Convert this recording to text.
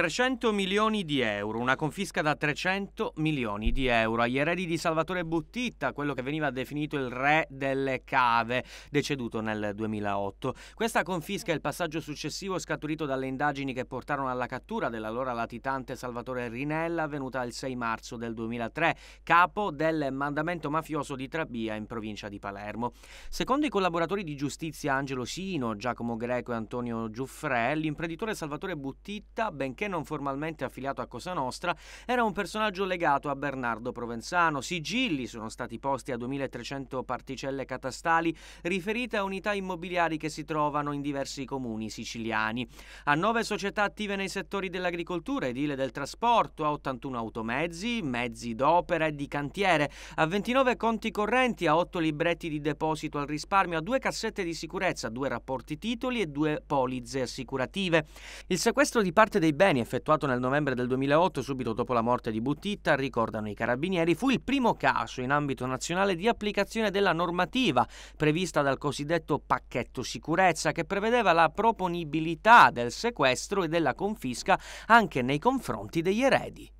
300 milioni di euro, una confisca da 300 milioni di euro agli eredi di Salvatore Buttitta, quello che veniva definito il re delle cave, deceduto nel 2008. Questa confisca è il passaggio successivo scaturito dalle indagini che portarono alla cattura dell'allora latitante Salvatore Rinella, avvenuta il 6 marzo del 2003, capo del mandamento mafioso di Trabia in provincia di Palermo. Secondo i collaboratori di giustizia Angelo Sino, Giacomo Greco e Antonio Giuffrè, l'imprenditore Salvatore Buttitta, benché non formalmente affiliato a Cosa Nostra, era un personaggio legato a Bernardo Provenzano. Sigilli sono stati posti a 2300 particelle catastali riferite a unità immobiliari che si trovano in diversi comuni siciliani. A nove società attive nei settori dell'agricoltura, edile del trasporto, a 81 automezzi, mezzi d'opera e di cantiere, a 29 conti correnti, a 8 libretti di deposito al risparmio, a due cassette di sicurezza, due rapporti titoli e due polizze assicurative. Il sequestro di parte dei beni Armeni, effettuato nel novembre del 2008 subito dopo la morte di Buttitta, ricordano i carabinieri, fu il primo caso in ambito nazionale di applicazione della normativa prevista dal cosiddetto pacchetto sicurezza che prevedeva la proponibilità del sequestro e della confisca anche nei confronti degli eredi.